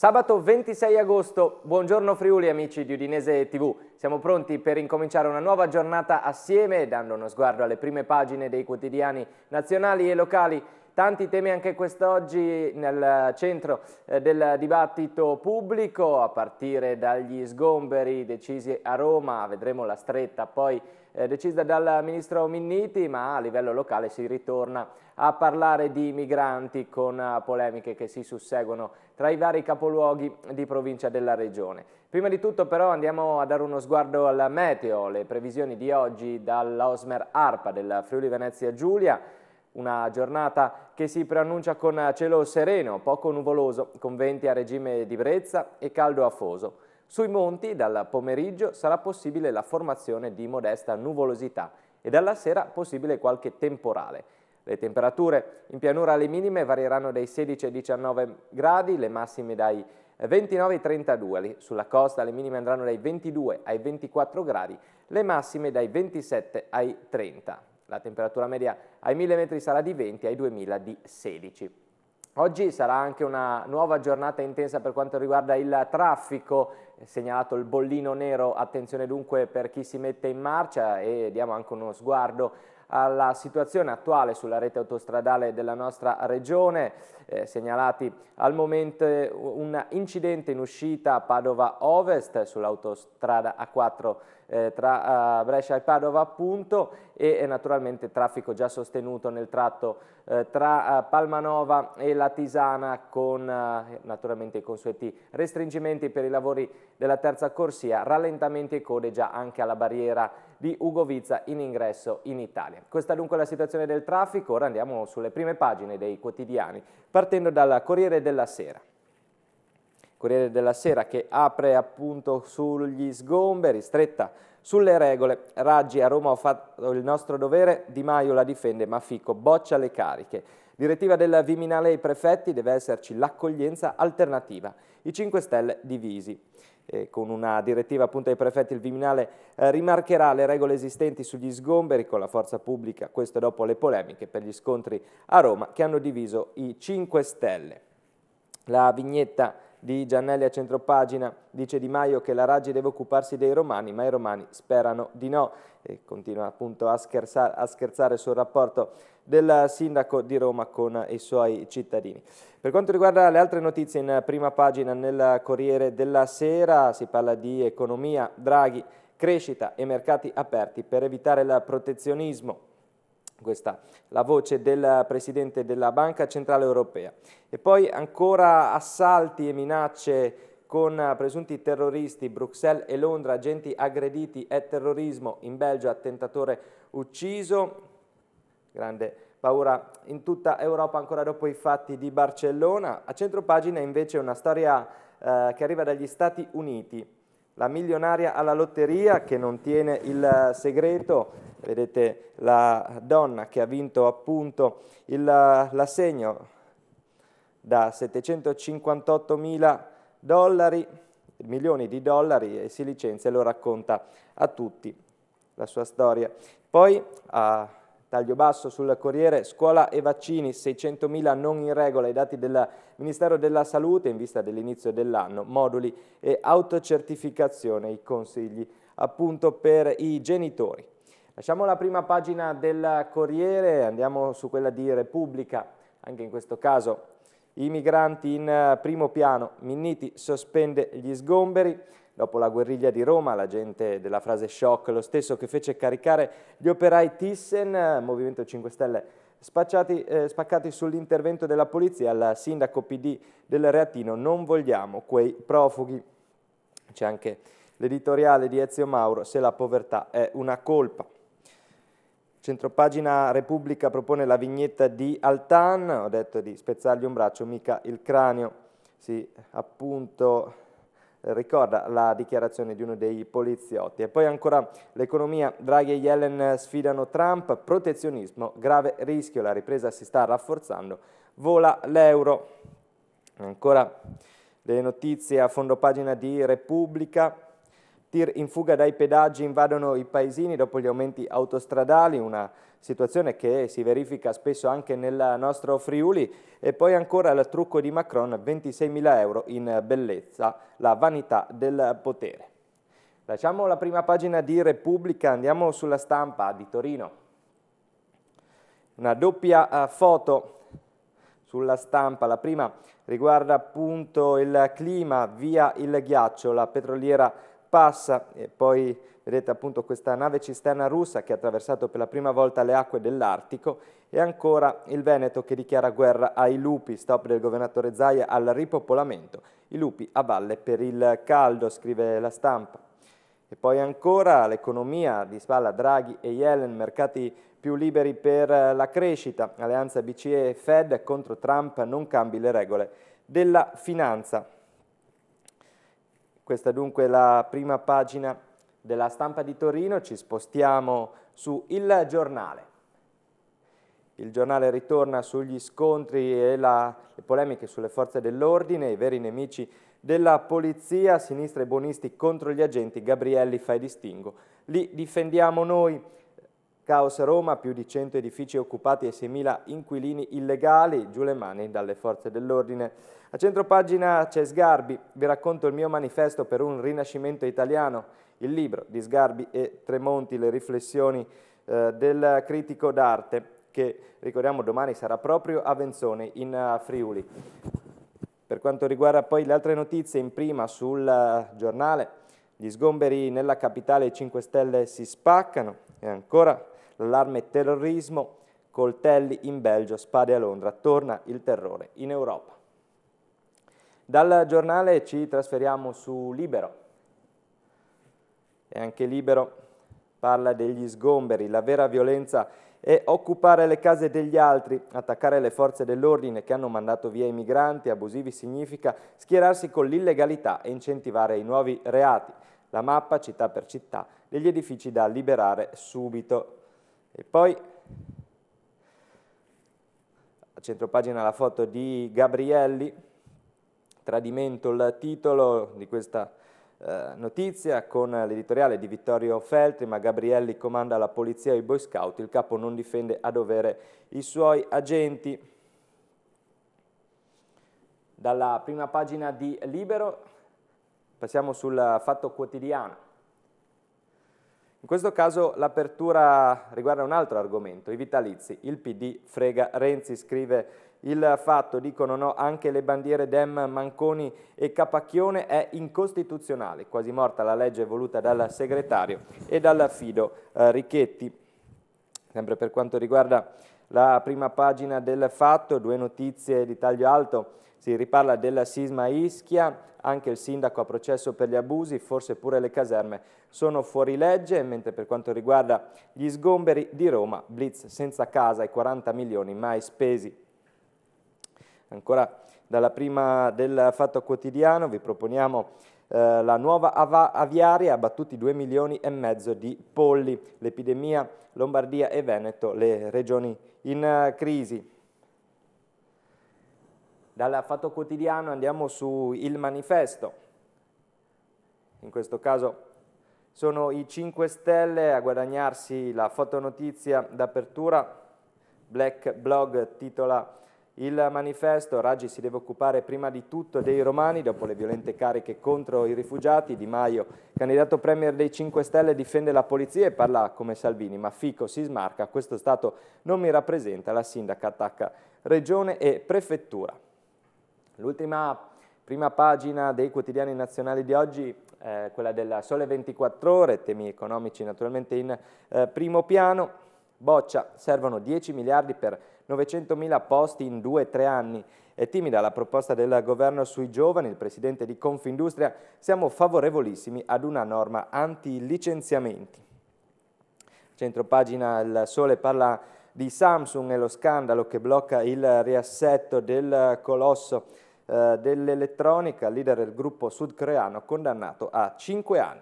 Sabato 26 agosto, buongiorno Friuli amici di Udinese TV. Siamo pronti per incominciare una nuova giornata assieme dando uno sguardo alle prime pagine dei quotidiani nazionali e locali. Tanti temi anche quest'oggi nel centro eh, del dibattito pubblico, a partire dagli sgomberi decisi a Roma, vedremo la stretta poi eh, decisa dal ministro Minniti, ma a livello locale si ritorna a parlare di migranti con eh, polemiche che si susseguono tra i vari capoluoghi di provincia della regione. Prima di tutto però andiamo a dare uno sguardo al meteo, le previsioni di oggi dall'Osmer ARPA della Friuli Venezia Giulia, una giornata che si preannuncia con cielo sereno, poco nuvoloso, con venti a regime di brezza e caldo afoso. Sui monti dal pomeriggio sarà possibile la formazione di modesta nuvolosità e dalla sera possibile qualche temporale. Le temperature in pianura le minime varieranno dai 16 ai 19 gradi, le massime dai 29 ai 32, sulla costa le minime andranno dai 22 ai 24 gradi, le massime dai 27 ai 30. La temperatura media ai 1000 metri sarà di 20, ai 2000 di 16. Oggi sarà anche una nuova giornata intensa per quanto riguarda il traffico, segnalato il bollino nero, attenzione dunque per chi si mette in marcia e diamo anche uno sguardo alla situazione attuale sulla rete autostradale della nostra regione, eh, segnalati al momento eh, un incidente in uscita a Padova Ovest sull'autostrada A4 eh, tra eh, Brescia e Padova appunto e, e naturalmente traffico già sostenuto nel tratto eh, tra eh, Palmanova e la Tisana con naturalmente i consueti restringimenti per i lavori della terza corsia, rallentamenti e code già anche alla barriera di Ugo Vizza in ingresso in Italia. Questa dunque è la situazione del traffico, ora andiamo sulle prime pagine dei quotidiani, partendo dal Corriere della Sera. Corriere della Sera che apre appunto sugli sgomberi, stretta sulle regole. Raggi a Roma ha fatto il nostro dovere, Di Maio la difende, ma Fico boccia le cariche. Direttiva del Viminale ai prefetti deve esserci l'accoglienza alternativa. I 5 Stelle divisi con una direttiva appunto ai prefetti il Viminale eh, rimarcherà le regole esistenti sugli sgomberi con la forza pubblica, questo dopo le polemiche per gli scontri a Roma che hanno diviso i 5 Stelle. La vignetta di Giannelli a centropagina dice Di Maio che la Raggi deve occuparsi dei romani, ma i romani sperano di no e continua appunto a scherzare, a scherzare sul rapporto del sindaco di Roma con i suoi cittadini. Per quanto riguarda le altre notizie in prima pagina nel Corriere della Sera si parla di economia, Draghi, crescita e mercati aperti per evitare il protezionismo. Questa la voce del Presidente della Banca Centrale Europea. E poi ancora assalti e minacce con eh, presunti terroristi, Bruxelles e Londra, agenti aggrediti e terrorismo, in Belgio attentatore ucciso, grande paura in tutta Europa ancora dopo i fatti di Barcellona. A centro pagina invece una storia eh, che arriva dagli Stati Uniti, la milionaria alla lotteria che non tiene il eh, segreto, vedete la donna che ha vinto appunto eh, l'assegno da 758 mila dollari, milioni di dollari e si licenzia e lo racconta a tutti la sua storia. Poi a taglio basso sul Corriere, scuola e vaccini, 600.000 non in regola, i dati del Ministero della Salute in vista dell'inizio dell'anno, moduli e autocertificazione, i consigli appunto per i genitori. Lasciamo la prima pagina del Corriere, andiamo su quella di Repubblica, anche in questo caso i migranti in eh, primo piano, Minniti sospende gli sgomberi, Dopo la guerriglia di Roma, l'agente della frase shock, lo stesso che fece caricare gli operai Thyssen, eh, Movimento 5 Stelle, spacciati, eh, spaccati sull'intervento della polizia al sindaco PD del Reattino, non vogliamo quei profughi. C'è anche l'editoriale di Ezio Mauro, se la povertà è una colpa. Centropagina Repubblica propone la vignetta di Altan, ho detto di spezzargli un braccio, mica il cranio, si appunto ricorda la dichiarazione di uno dei poliziotti. E poi ancora l'economia, Draghi e Yellen sfidano Trump, protezionismo, grave rischio, la ripresa si sta rafforzando, vola l'euro. Ancora le notizie a fondo pagina di Repubblica, tir in fuga dai pedaggi invadono i paesini dopo gli aumenti autostradali, una situazione che si verifica spesso anche nel nostro Friuli e poi ancora il trucco di Macron, 26.000 euro in bellezza, la vanità del potere. Lasciamo la prima pagina di Repubblica, andiamo sulla stampa di Torino. Una doppia eh, foto sulla stampa, la prima riguarda appunto il clima, via il ghiaccio, la petroliera passa e poi vedete appunto questa nave cisterna russa che ha attraversato per la prima volta le acque dell'Artico e ancora il Veneto che dichiara guerra ai lupi, stop del governatore Zaia al ripopolamento, i lupi a valle per il caldo, scrive la stampa. E poi ancora l'economia di spalla Draghi e Yellen, mercati più liberi per la crescita, alleanza BCE e Fed contro Trump, non cambi le regole della finanza. Questa è la prima pagina della stampa di Torino, ci spostiamo su Il Giornale. Il giornale ritorna sugli scontri e la, le polemiche sulle forze dell'ordine, i veri nemici della polizia, sinistra e buonisti contro gli agenti, Gabrielli fai distingo. Li difendiamo noi. Caos Roma, più di 100 edifici occupati e 6.000 inquilini illegali, giù le mani dalle forze dell'ordine. A centropagina c'è Sgarbi, vi racconto il mio manifesto per un rinascimento italiano, il libro di Sgarbi e Tremonti, le riflessioni eh, del critico d'arte, che ricordiamo domani sarà proprio a Venzone, in eh, Friuli. Per quanto riguarda poi le altre notizie, in prima sul eh, giornale, gli sgomberi nella capitale 5 Stelle si spaccano e ancora l'allarme terrorismo, coltelli in Belgio, spade a Londra, torna il terrore in Europa. Dal giornale ci trasferiamo su Libero. E anche Libero parla degli sgomberi, la vera violenza è occupare le case degli altri, attaccare le forze dell'ordine che hanno mandato via i migranti abusivi significa schierarsi con l'illegalità e incentivare i nuovi reati. La mappa, città per città, degli edifici da liberare subito e poi a centro pagina la foto di Gabrielli, tradimento il titolo di questa eh, notizia con l'editoriale di Vittorio Feltri, ma Gabrielli comanda la polizia e i Boy Scout, il capo non difende a dovere i suoi agenti. Dalla prima pagina di Libero passiamo sul Fatto Quotidiano. In questo caso l'apertura riguarda un altro argomento, i vitalizi. Il PD frega Renzi, scrive il fatto, dicono no anche le bandiere Dem, Manconi e Capacchione, è incostituzionale, quasi morta la legge voluta dal segretario e dal fido eh, Richetti. Sempre per quanto riguarda la prima pagina del fatto, due notizie di taglio alto, si riparla della sisma Ischia, anche il sindaco a processo per gli abusi, forse pure le caserme sono fuori legge, mentre per quanto riguarda gli sgomberi di Roma, blitz senza casa e 40 milioni mai spesi. Ancora dalla prima del Fatto Quotidiano vi proponiamo eh, la nuova aviaria, abbattuti 2 milioni e mezzo di polli, l'epidemia Lombardia e Veneto, le regioni italiane in eh, crisi. Dal Fatto Quotidiano andiamo su Il Manifesto, in questo caso sono i 5 Stelle a guadagnarsi la fotonotizia d'apertura, Black Blog titola il manifesto Raggi si deve occupare prima di tutto dei romani dopo le violente cariche contro i rifugiati. Di Maio, candidato premier dei 5 Stelle, difende la polizia e parla come Salvini, ma Fico si smarca, questo Stato non mi rappresenta, la sindaca attacca regione e prefettura. L'ultima prima pagina dei quotidiani nazionali di oggi eh, quella del Sole 24 Ore, temi economici naturalmente in eh, primo piano. Boccia, servono 10 miliardi per 900.000 posti in 2-3 anni. È timida la proposta del governo sui giovani, il presidente di Confindustria, siamo favorevolissimi ad una norma anti-licenziamenti. Centro pagina Il Sole parla di Samsung e lo scandalo che blocca il riassetto del colosso eh, dell'elettronica, leader del gruppo sudcoreano condannato a 5 anni.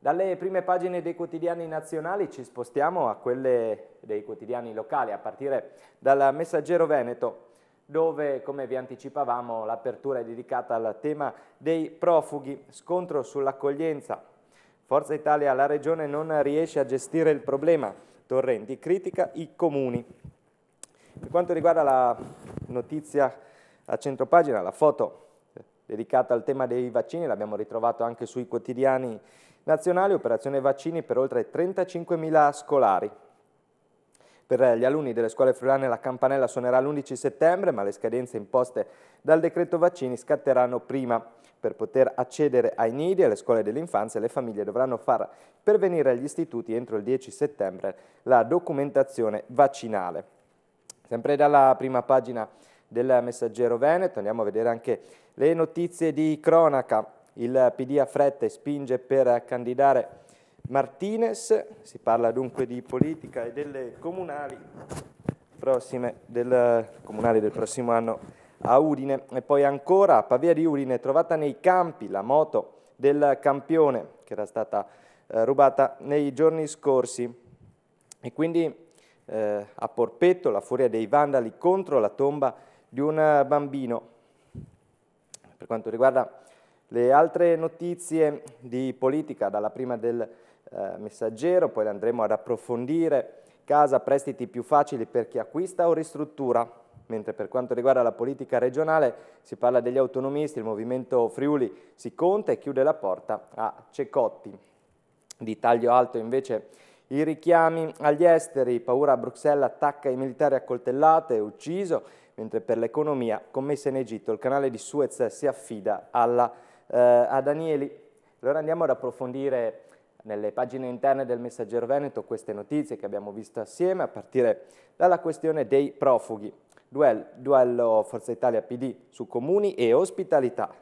Dalle prime pagine dei quotidiani nazionali ci spostiamo a quelle dei quotidiani locali, a partire dal Messaggero Veneto, dove, come vi anticipavamo, l'apertura è dedicata al tema dei profughi, scontro sull'accoglienza. Forza Italia, la Regione non riesce a gestire il problema, Torrenti critica i comuni. Per quanto riguarda la notizia a centropagina, la foto dedicata al tema dei vaccini, l'abbiamo ritrovato anche sui quotidiani Nazionale operazione vaccini per oltre 35.000 scolari. Per eh, gli alunni delle scuole friulane la campanella suonerà l'11 settembre, ma le scadenze imposte dal decreto vaccini scatteranno prima. Per poter accedere ai nidi e alle scuole dell'infanzia, le famiglie dovranno far pervenire agli istituti entro il 10 settembre la documentazione vaccinale. Sempre dalla prima pagina del Messaggero Veneto andiamo a vedere anche le notizie di cronaca il PD a fretta e spinge per candidare Martinez, si parla dunque di politica e delle comunali, del, comunali del prossimo anno a Udine e poi ancora a Pavia di Udine trovata nei campi la moto del campione che era stata eh, rubata nei giorni scorsi e quindi eh, a Porpetto la furia dei vandali contro la tomba di un eh, bambino. Per quanto riguarda le altre notizie di politica, dalla prima del eh, messaggero, poi le andremo ad approfondire. Casa, prestiti più facili per chi acquista o ristruttura. Mentre per quanto riguarda la politica regionale si parla degli autonomisti, il movimento Friuli si conta e chiude la porta a Cecotti. Di taglio alto invece i richiami agli esteri, paura a Bruxelles, attacca i militari a coltellate, ucciso, mentre per l'economia, commessa in Egitto, il canale di Suez si affida alla eh, a Danieli. Allora andiamo ad approfondire nelle pagine interne del Messaggero Veneto queste notizie che abbiamo visto assieme a partire dalla questione dei profughi. Duello, duello Forza Italia PD su comuni e ospitalità.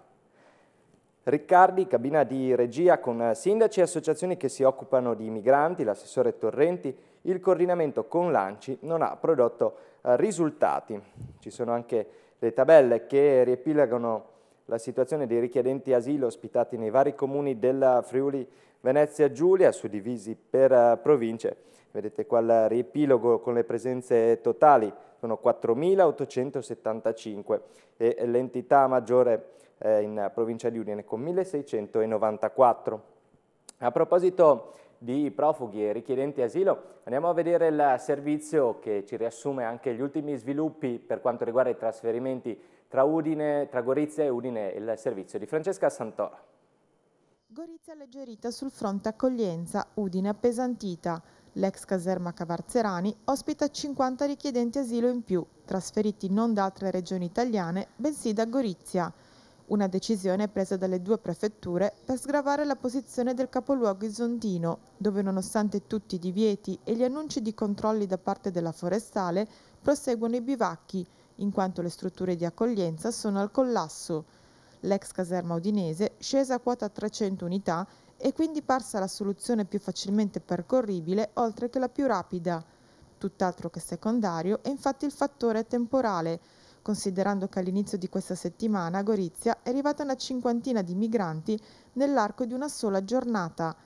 Riccardi, cabina di regia con sindaci e associazioni che si occupano di migranti, l'assessore Torrenti, il coordinamento con l'ANCI non ha prodotto eh, risultati. Ci sono anche le tabelle che riepilagano la situazione dei richiedenti asilo ospitati nei vari comuni della Friuli Venezia Giulia, suddivisi per eh, province. Vedete qua il riepilogo con le presenze totali, sono 4.875 e l'entità maggiore eh, in provincia di Udine con 1.694. A proposito di profughi e richiedenti asilo, andiamo a vedere il servizio che ci riassume anche gli ultimi sviluppi per quanto riguarda i trasferimenti tra, Udine, tra Gorizia e Udine il servizio di Francesca Santora. Gorizia alleggerita sul fronte accoglienza, Udine appesantita. L'ex caserma Cavarzerani ospita 50 richiedenti asilo in più, trasferiti non da altre regioni italiane, bensì da Gorizia. Una decisione presa dalle due prefetture per sgravare la posizione del capoluogo isontino, dove nonostante tutti i divieti e gli annunci di controlli da parte della forestale, proseguono i bivacchi, in quanto le strutture di accoglienza sono al collasso. L'ex caserma udinese, scesa a quota 300 unità, è quindi parsa la soluzione più facilmente percorribile oltre che la più rapida. Tutt'altro che secondario è infatti il fattore temporale, considerando che all'inizio di questa settimana a Gorizia è arrivata una cinquantina di migranti nell'arco di una sola giornata.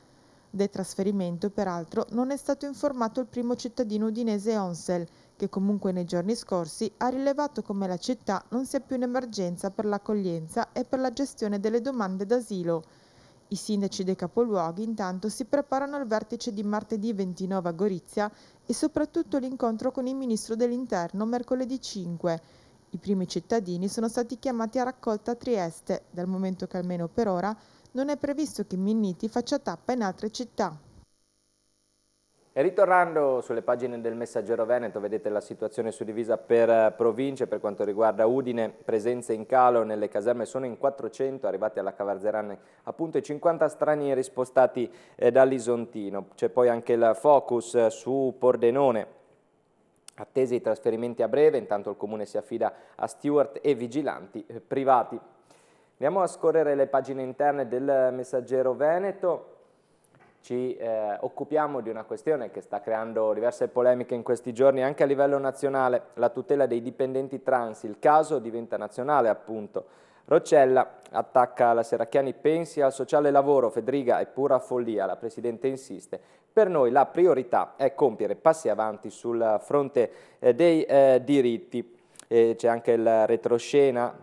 Del trasferimento, peraltro, non è stato informato il primo cittadino udinese Onsel, che comunque nei giorni scorsi ha rilevato come la città non sia più in emergenza per l'accoglienza e per la gestione delle domande d'asilo. I sindaci dei capoluoghi intanto si preparano al vertice di martedì 29 a Gorizia e soprattutto l'incontro con il ministro dell'Interno mercoledì 5. I primi cittadini sono stati chiamati a raccolta a Trieste, dal momento che almeno per ora non è previsto che Minniti faccia tappa in altre città. E ritornando sulle pagine del Messaggero Veneto, vedete la situazione suddivisa per eh, province per quanto riguarda Udine, presenze in calo nelle caserme sono in 400, arrivati alla Cavarzeran appunto i 50 stranieri spostati eh, dall'Isontino. C'è poi anche il focus eh, su Pordenone, attesi i trasferimenti a breve, intanto il Comune si affida a steward e vigilanti eh, privati. Andiamo a scorrere le pagine interne del Messaggero Veneto ci eh, occupiamo di una questione che sta creando diverse polemiche in questi giorni anche a livello nazionale, la tutela dei dipendenti trans, il caso diventa nazionale appunto. Roccella attacca la Seracchiani, pensi al sociale lavoro, Federica è pura follia, la Presidente insiste. Per noi la priorità è compiere passi avanti sul fronte eh, dei eh, diritti. C'è anche il retroscena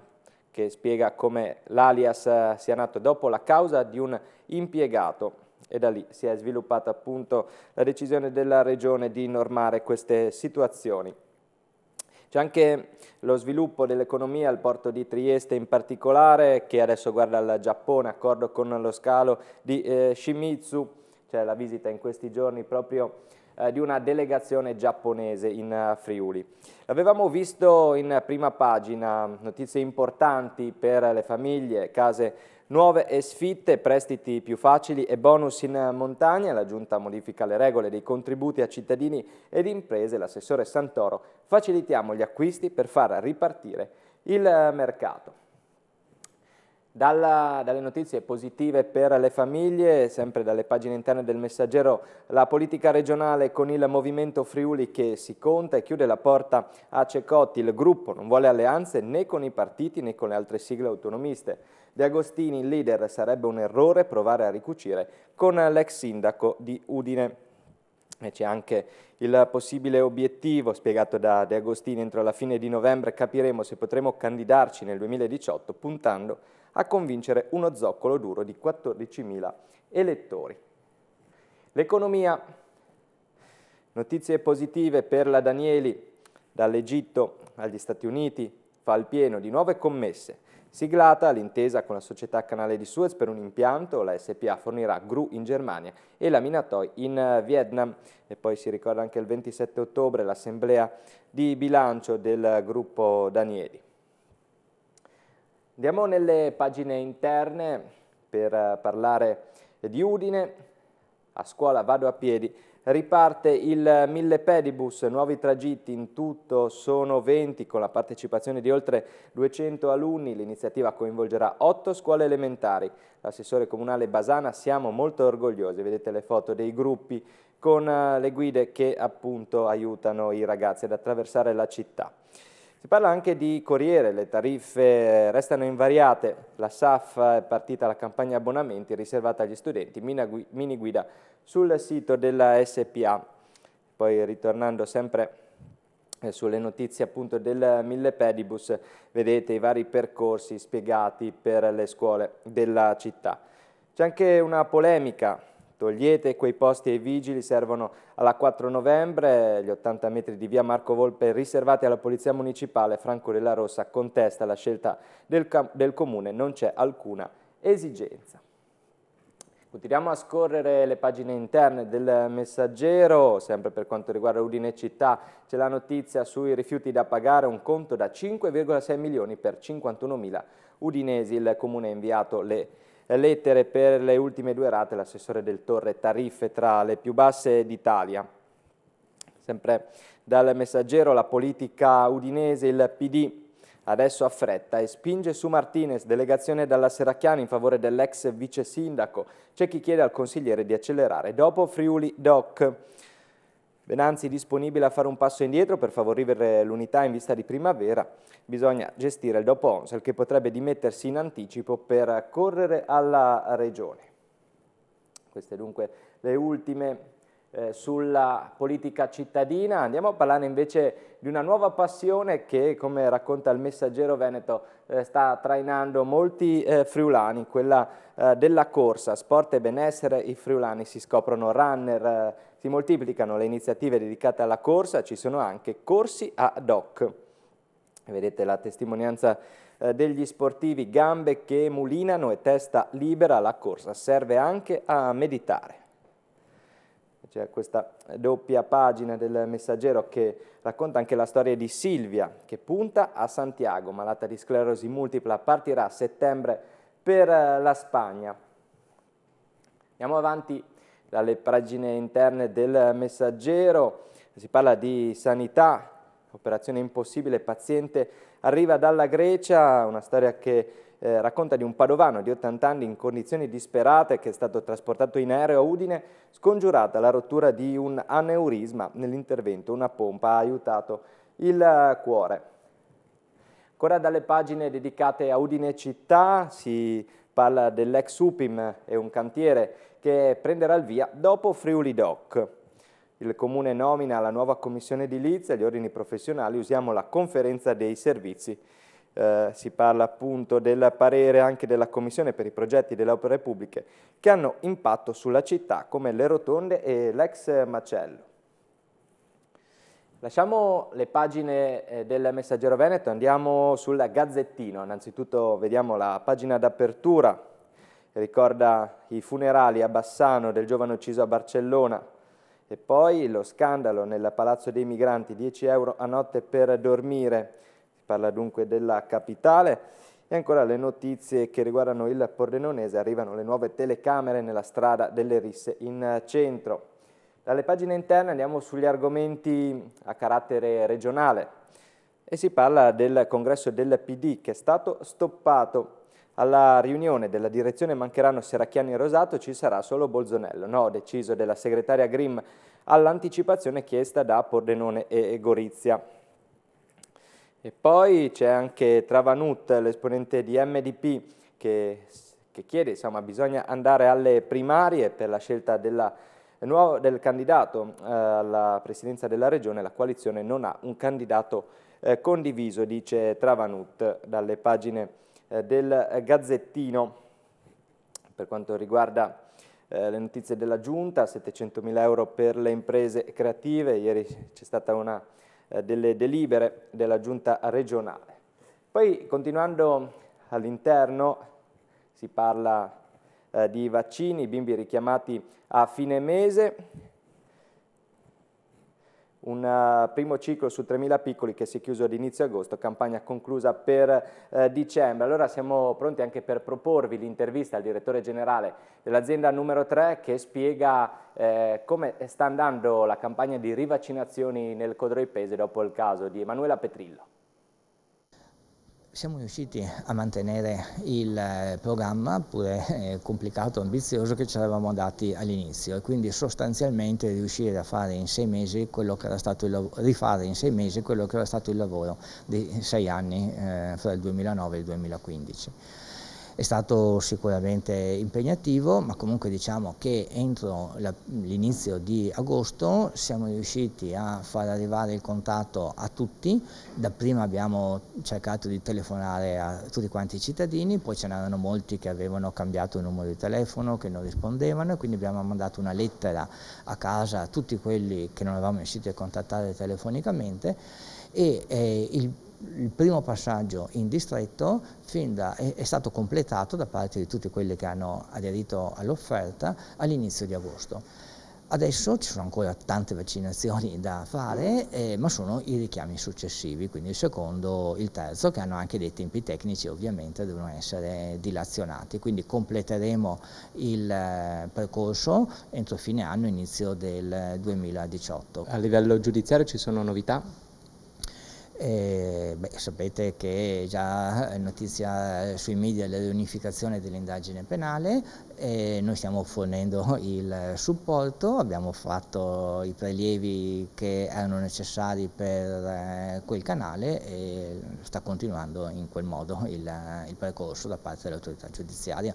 che spiega come l'alias eh, sia nato dopo la causa di un impiegato e da lì si è sviluppata appunto la decisione della Regione di normare queste situazioni. C'è anche lo sviluppo dell'economia al porto di Trieste in particolare, che adesso guarda al Giappone, accordo con lo scalo di eh, Shimizu, c'è la visita in questi giorni proprio eh, di una delegazione giapponese in uh, Friuli. L'avevamo visto in prima pagina, notizie importanti per le famiglie, case Nuove sfitte, prestiti più facili e bonus in montagna, la Giunta modifica le regole dei contributi a cittadini ed imprese, l'assessore Santoro, facilitiamo gli acquisti per far ripartire il mercato. Dalla, dalle notizie positive per le famiglie, sempre dalle pagine interne del messaggero, la politica regionale con il Movimento Friuli che si conta e chiude la porta a Cecotti. Il gruppo non vuole alleanze né con i partiti né con le altre sigle autonomiste. De Agostini, il leader, sarebbe un errore provare a ricucire con l'ex sindaco di Udine. C'è anche il possibile obiettivo spiegato da De Agostini entro la fine di novembre capiremo se potremo candidarci nel 2018 puntando a convincere uno zoccolo duro di 14.000 elettori. L'economia. Notizie positive per la Danieli dall'Egitto agli Stati Uniti, fa il pieno di nuove commesse. Siglata l'intesa con la società Canale di Suez per un impianto, la SPA fornirà gru in Germania e la Minatoi in eh, Vietnam. E poi si ricorda anche il 27 ottobre l'assemblea di bilancio del gruppo Danieli. Andiamo nelle pagine interne per eh, parlare di Udine. A scuola vado a piedi, Riparte il Mille Pedibus, nuovi tragitti in tutto sono 20 con la partecipazione di oltre 200 alunni. L'iniziativa coinvolgerà 8 scuole elementari. L'assessore comunale Basana siamo molto orgogliosi, vedete le foto dei gruppi con eh, le guide che appunto aiutano i ragazzi ad attraversare la città. Si parla anche di Corriere, le tariffe eh, restano invariate, la SAF eh, è partita la campagna abbonamenti riservata agli studenti, mini guida sul sito della SPA. Poi ritornando sempre eh, sulle notizie appunto del Pedibus, vedete i vari percorsi spiegati per le scuole della città. C'è anche una polemica, togliete quei posti ai vigili, servono alla 4 novembre, gli 80 metri di via Marco Volpe riservati alla Polizia Municipale, Franco della Rossa contesta la scelta del, del Comune, non c'è alcuna esigenza. Continuiamo a scorrere le pagine interne del messaggero, sempre per quanto riguarda Udine Città c'è la notizia sui rifiuti da pagare, un conto da 5,6 milioni per 51 mila udinesi, il comune ha inviato le lettere per le ultime due rate, l'assessore del Torre tariffe tra le più basse d'Italia. Sempre dal messaggero la politica udinese, il PD Adesso affretta e spinge su Martinez, delegazione dalla Serracchiani in favore dell'ex vice sindaco. C'è chi chiede al consigliere di accelerare. Dopo Friuli Doc. Venanzi disponibile a fare un passo indietro per favorire l'unità in vista di primavera. Bisogna gestire il dopo Onsel che potrebbe dimettersi in anticipo per correre alla regione. Queste dunque le ultime eh, sulla politica cittadina, andiamo a parlare invece di una nuova passione che, come racconta il messaggero Veneto, eh, sta trainando molti eh, friulani, quella eh, della corsa, sport e benessere, i friulani si scoprono runner, eh, si moltiplicano le iniziative dedicate alla corsa, ci sono anche corsi ad hoc. Vedete la testimonianza eh, degli sportivi, gambe che mulinano e testa libera, la corsa serve anche a meditare c'è questa doppia pagina del messaggero che racconta anche la storia di Silvia che punta a Santiago, malata di sclerosi multipla, partirà a settembre per eh, la Spagna. Andiamo avanti dalle pagine interne del messaggero, si parla di sanità, operazione impossibile, paziente arriva dalla Grecia, una storia che eh, racconta di un padovano di 80 anni in condizioni disperate che è stato trasportato in aereo a Udine, scongiurata la rottura di un aneurisma nell'intervento, una pompa ha aiutato il eh, cuore. Ancora dalle pagine dedicate a Udine città si parla dell'ex Upim, è un cantiere che prenderà il via dopo Friuli Doc. Il Comune nomina la nuova commissione edilizia, gli ordini professionali, usiamo la conferenza dei servizi eh, si parla appunto del parere anche della Commissione per i progetti delle opere pubbliche che hanno impatto sulla città come le rotonde e l'ex macello. Lasciamo le pagine eh, del Messaggero Veneto, andiamo sul Gazzettino, innanzitutto vediamo la pagina d'apertura, ricorda i funerali a Bassano del giovane ucciso a Barcellona e poi lo scandalo nel Palazzo dei Migranti, 10 euro a notte per dormire, Parla dunque della capitale e ancora le notizie che riguardano il Pordenonese, arrivano le nuove telecamere nella strada delle Risse in centro. Dalle pagine interne andiamo sugli argomenti a carattere regionale e si parla del congresso del PD che è stato stoppato. Alla riunione della direzione mancheranno Seracchiani e Rosato, ci sarà solo Bolzonello. No, deciso della segretaria Grimm all'anticipazione chiesta da Pordenone e Gorizia. E poi c'è anche Travanut, l'esponente di MDP, che, che chiede, insomma, bisogna andare alle primarie per la scelta della del candidato eh, alla presidenza della regione, la coalizione non ha un candidato eh, condiviso, dice Travanut dalle pagine eh, del Gazzettino. Per quanto riguarda eh, le notizie della Giunta, 700.000 euro per le imprese creative, ieri c'è stata una eh, delle delibere della giunta regionale. Poi continuando all'interno si parla eh, di vaccini, i bimbi richiamati a fine mese, un eh, primo ciclo su 3.000 piccoli che si è chiuso ad inizio agosto, campagna conclusa per eh, dicembre. Allora siamo pronti anche per proporvi l'intervista al direttore generale dell'azienda numero 3 che spiega eh, come sta andando la campagna di rivaccinazioni nel Codroipese dopo il caso di Emanuela Petrillo siamo riusciti a mantenere il eh, programma, pure eh, complicato, e ambizioso, che ci eravamo dati all'inizio e quindi sostanzialmente riuscire a fare in sei mesi quello che era stato il, rifare in sei mesi quello che era stato il lavoro di sei anni eh, fra il 2009 e il 2015. È stato sicuramente impegnativo, ma comunque diciamo che entro l'inizio di agosto siamo riusciti a far arrivare il contatto a tutti, da prima abbiamo cercato di telefonare a tutti quanti i cittadini, poi ce n'erano molti che avevano cambiato il numero di telefono, che non rispondevano e quindi abbiamo mandato una lettera a casa a tutti quelli che non eravamo riusciti a contattare telefonicamente e eh, il il primo passaggio in distretto da, è, è, stato completato da parte di tutti quelli che hanno aderito all'offerta all'inizio di agosto. Adesso ci sono ancora tante vaccinazioni da fare, eh, ma sono i richiami successivi, quindi il secondo, il terzo, che hanno anche dei tempi tecnici ovviamente, devono essere dilazionati. Quindi completeremo il eh, percorso entro fine anno, inizio del 2018. Eh, A livello giudiziario ci sono novità? Eh, beh, sapete che è già notizia eh, sui media riunificazione dell'indagine penale, eh, noi stiamo fornendo il supporto, abbiamo fatto i prelievi che erano necessari per eh, quel canale e sta continuando in quel modo il, eh, il percorso da parte dell'autorità giudiziaria.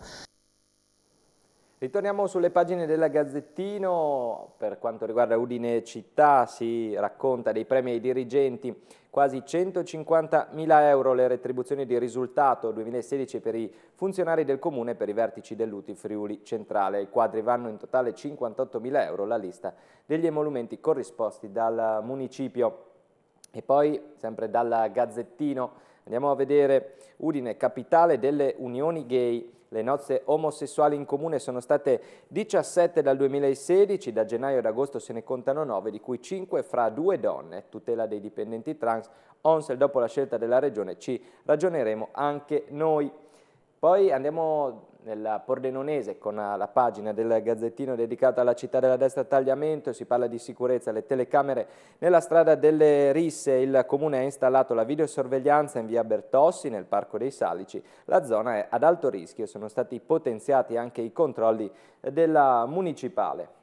Ritorniamo sulle pagine della Gazzettino, per quanto riguarda Udine Città si racconta dei premi ai dirigenti, quasi 150.000 euro le retribuzioni di risultato 2016 per i funzionari del comune per i vertici dell'Uti Friuli Centrale. i quadri vanno in totale 58.000 euro la lista degli emolumenti corrisposti dal municipio. E poi, sempre dal Gazzettino, andiamo a vedere Udine, capitale delle unioni gay. Le nozze omosessuali in comune sono state 17 dal 2016, da gennaio ad agosto se ne contano 9, di cui 5 fra due donne. Tutela dei dipendenti trans, Onsel dopo la scelta della regione ci ragioneremo anche noi. Poi andiamo nel Pordenonese con ah, la pagina del Gazzettino dedicata alla città della destra Tagliamento, si parla di sicurezza, le telecamere nella strada delle Risse, il comune ha installato la videosorveglianza in via Bertossi nel Parco dei Salici, la zona è ad alto rischio, sono stati potenziati anche i controlli della municipale.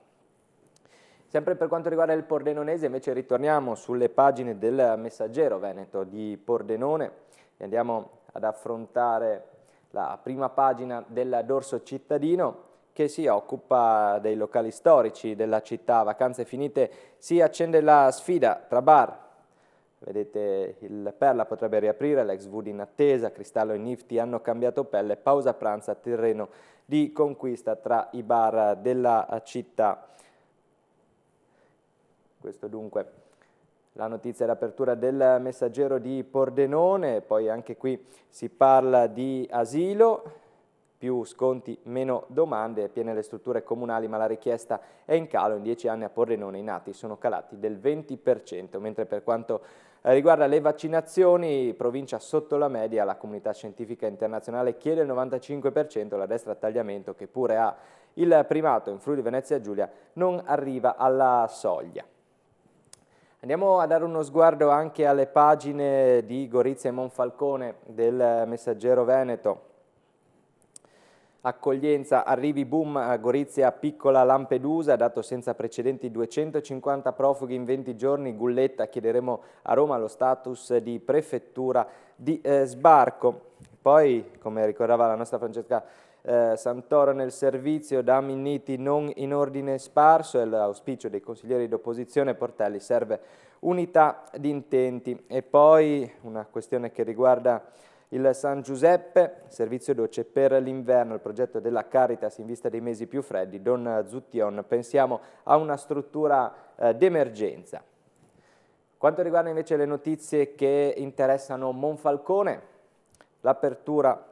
Sempre per quanto riguarda il Pordenonese invece ritorniamo sulle pagine del messaggero Veneto di Pordenone e andiamo ad affrontare la prima pagina del Dorso Cittadino che si occupa dei locali storici della città. Vacanze finite si accende la sfida tra bar. Vedete il Perla potrebbe riaprire, l'ex Wood in attesa, Cristallo e Nifty hanno cambiato pelle, pausa pranza, terreno di conquista tra i bar della città. Questo dunque la notizia è l'apertura del messaggero di Pordenone, poi anche qui si parla di asilo, più sconti, meno domande, piene le strutture comunali ma la richiesta è in calo, in dieci anni a Pordenone i nati sono calati del 20%, mentre per quanto riguarda le vaccinazioni, provincia sotto la media, la comunità scientifica internazionale chiede il 95%, la destra a tagliamento che pure ha il primato in Friuli Venezia Giulia non arriva alla soglia. Andiamo a dare uno sguardo anche alle pagine di Gorizia e Monfalcone del Messaggero Veneto. Accoglienza, arrivi boom a Gorizia, piccola Lampedusa, dato senza precedenti 250 profughi in 20 giorni, Gulletta, chiederemo a Roma lo status di prefettura di eh, sbarco. Poi, come ricordava la nostra Francesca eh, Santoro nel servizio, Daminniti non in ordine sparso, è l'auspicio dei consiglieri d'opposizione, Portelli serve unità di intenti. E poi una questione che riguarda il San Giuseppe, servizio docce per l'inverno, il progetto della Caritas in vista dei mesi più freddi, Don Zuttion, pensiamo a una struttura eh, d'emergenza. Quanto riguarda invece le notizie che interessano Monfalcone, l'apertura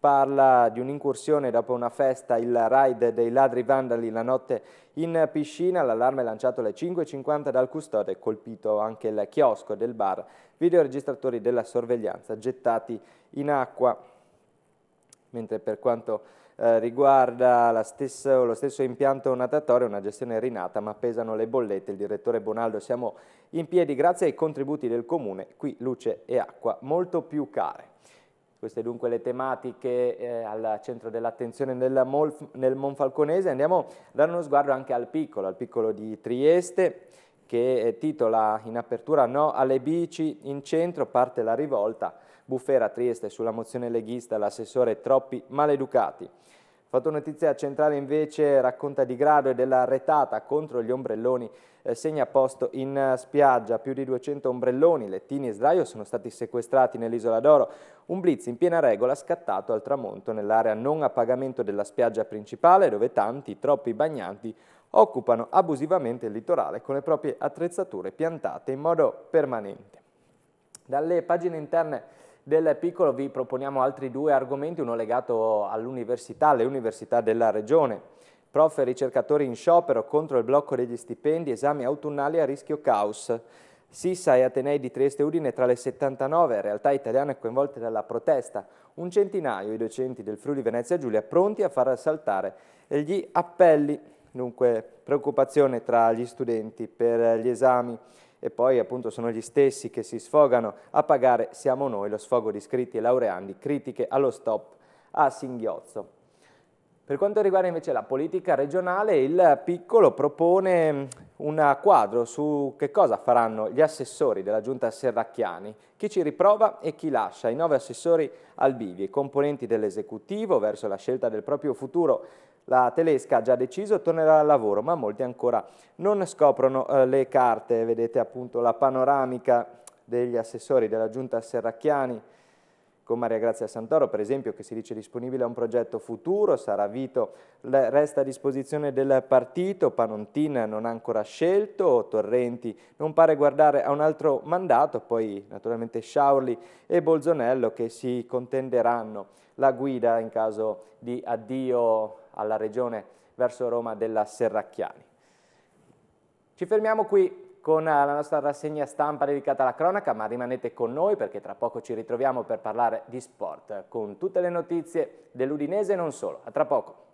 parla di un'incursione dopo una festa, il raid dei ladri vandali la notte in piscina, l'allarme lanciato alle 5.50 dal custode, colpito anche il chiosco del bar, videoregistratori della sorveglianza gettati in acqua. Mentre per quanto eh, riguarda stessa, lo stesso impianto natatorio, una gestione rinata, ma pesano le bollette. Il direttore Bonaldo, siamo in piedi grazie ai contributi del comune, qui luce e acqua molto più care. Queste dunque le tematiche eh, al centro dell'attenzione nel, nel Monfalconese. Andiamo a dare uno sguardo anche al piccolo, al piccolo di Trieste che eh, titola in apertura No alle bici, in centro parte la rivolta, Buffera Trieste sulla mozione leghista l'assessore troppi maleducati. Fatto notizia centrale invece racconta di Grado e della retata contro gli ombrelloni eh, segna posto in eh, spiaggia. Più di 200 ombrelloni, lettini e sdraio sono stati sequestrati nell'isola d'Oro. Un blitz in piena regola scattato al tramonto nell'area non a pagamento della spiaggia principale dove tanti, troppi bagnanti occupano abusivamente il litorale con le proprie attrezzature piantate in modo permanente. Dalle pagine interne del piccolo vi proponiamo altri due argomenti, uno legato all'università, alle università della regione. Prof e ricercatori in sciopero contro il blocco degli stipendi, esami autunnali a rischio caos. Sissa e Atenei di Trieste Udine tra le 79 realtà italiane coinvolte dalla protesta, un centinaio i docenti del Friuli Venezia Giulia pronti a far saltare gli appelli, dunque preoccupazione tra gli studenti per gli esami e poi appunto sono gli stessi che si sfogano a pagare siamo noi lo sfogo di iscritti e laureandi, critiche allo stop a singhiozzo. Per quanto riguarda invece la politica regionale, il piccolo propone mm, un quadro su che cosa faranno gli assessori della giunta Serracchiani, chi ci riprova e chi lascia, i nove assessori al bivio, i componenti dell'esecutivo verso la scelta del proprio futuro la telesca ha già deciso, tornerà al lavoro, ma molti ancora non scoprono eh, le carte. Vedete appunto la panoramica degli assessori della giunta Serracchiani con Maria Grazia Santoro, per esempio, che si dice disponibile a un progetto futuro, sarà Vito resta a disposizione del partito, Panontin non ha ancora scelto, Torrenti non pare guardare a un altro mandato, poi naturalmente Sciaurli e Bolzonello che si contenderanno la guida in caso di addio alla regione verso Roma della Serracchiani. Ci fermiamo qui con eh, la nostra rassegna stampa dedicata alla cronaca, ma rimanete con noi perché tra poco ci ritroviamo per parlare di sport, con tutte le notizie dell'Udinese e non solo. A tra poco.